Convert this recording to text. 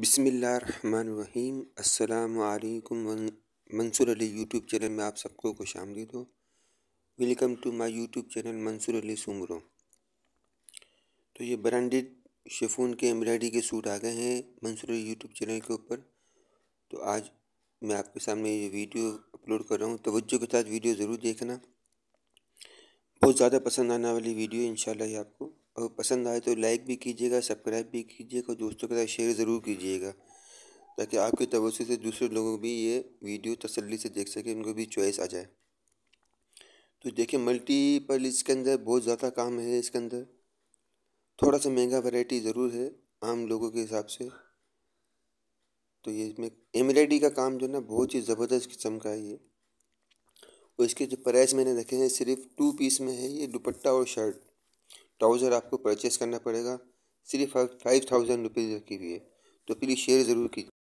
बिसमीम् अल्लाम Mansoor Ali YouTube channel में आप सबको खुश आमदीद हो welcome to my YouTube channel Mansoor Ali Soomro तो ये ब्रांडेड शेफून के एम्ब्रॉयडरी के सूट आ गए हैं मंसूर अली यूट्यूब चैनल के ऊपर तो आज मैं आपके सामने ये वीडियो अपलोड कर रहा हूँ तोज्जो के साथ वीडियो ज़रूर देखना बहुत ज़्यादा पसंद आने वाली वीडियो इन आपको और पसंद आए तो लाइक भी कीजिएगा सब्सक्राइब भी कीजिएगा और दोस्तों के साथ शेयर ज़रूर कीजिएगा ताकि आपकी तवज्जो से दूसरे लोगों को भी ये वीडियो तसल्ली से देख सकें उनको भी चॉइस आ जाए तो देखिए मल्टीपल इसके अंदर बहुत ज़्यादा काम है इसके अंदर थोड़ा सा महंगा वैरायटी ज़रूर है आम लोगों के हिसाब से तो ये इसमें एम्ब्रॉयडरी का काम जो है ना बहुत ही ज़बरदस्त किस्म का है ये और इसके जो प्राइस मैंने रखे हैं सिर्फ टू पीस में है ये दुपट्टा और शर्ट ट्राउज़र आपको परचेस करना पड़ेगा सिर्फ फाइव थाउजेंड रुपीज़ की भी है तो प्लीज़ शेयर ज़रूर कीजिए